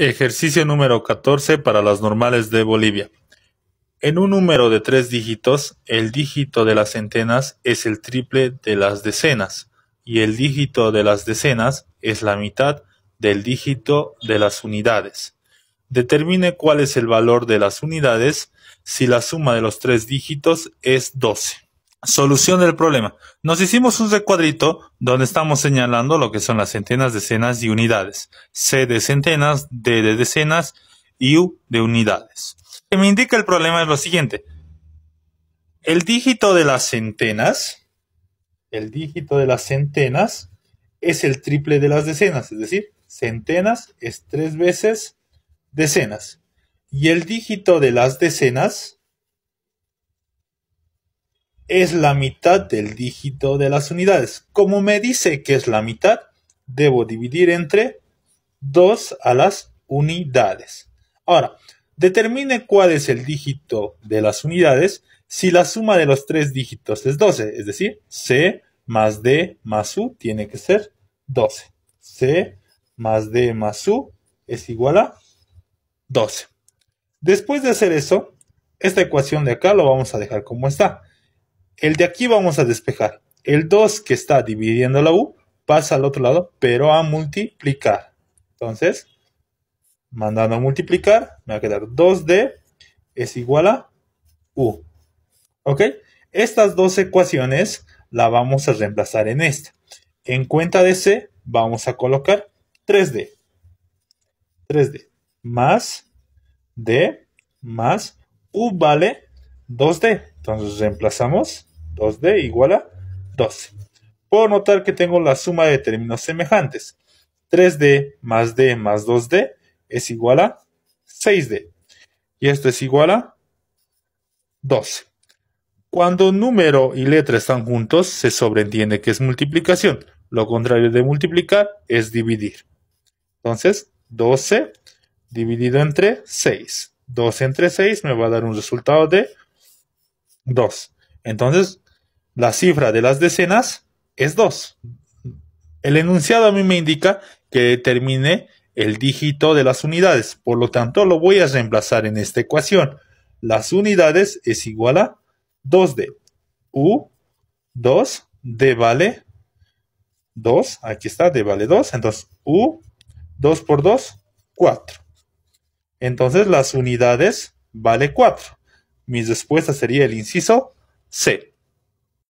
Ejercicio número 14 para las normales de Bolivia. En un número de tres dígitos, el dígito de las centenas es el triple de las decenas y el dígito de las decenas es la mitad del dígito de las unidades. Determine cuál es el valor de las unidades si la suma de los tres dígitos es 12. Solución del problema. Nos hicimos un recuadrito donde estamos señalando lo que son las centenas, decenas y unidades. C de centenas, D de decenas y U de unidades. Lo que me indica el problema es lo siguiente. El dígito de las centenas, el dígito de las centenas es el triple de las decenas, es decir, centenas es tres veces decenas. Y el dígito de las decenas es la mitad del dígito de las unidades. Como me dice que es la mitad, debo dividir entre 2 a las unidades. Ahora, determine cuál es el dígito de las unidades si la suma de los tres dígitos es 12, es decir, C más D más U tiene que ser 12. C más D más U es igual a 12. Después de hacer eso, esta ecuación de acá lo vamos a dejar como está. El de aquí vamos a despejar. El 2 que está dividiendo la U pasa al otro lado, pero a multiplicar. Entonces, mandando a multiplicar, me va a quedar 2D es igual a U. ¿Ok? Estas dos ecuaciones las vamos a reemplazar en esta. En cuenta de C vamos a colocar 3D. 3D más D más U vale 2D. Entonces reemplazamos 2D igual a 12. Puedo notar que tengo la suma de términos semejantes. 3D más D más 2D es igual a 6D. Y esto es igual a 12. Cuando número y letra están juntos, se sobreentiende que es multiplicación. Lo contrario de multiplicar es dividir. Entonces, 12 dividido entre 6. 12 entre 6 me va a dar un resultado de 2. Entonces, la cifra de las decenas es 2. El enunciado a mí me indica que determine el dígito de las unidades, por lo tanto lo voy a reemplazar en esta ecuación. Las unidades es igual a 2D. U, 2, D vale 2, aquí está, D vale 2, entonces U, 2 por 2, 4. Entonces las unidades vale 4. Mi respuesta sería el inciso C.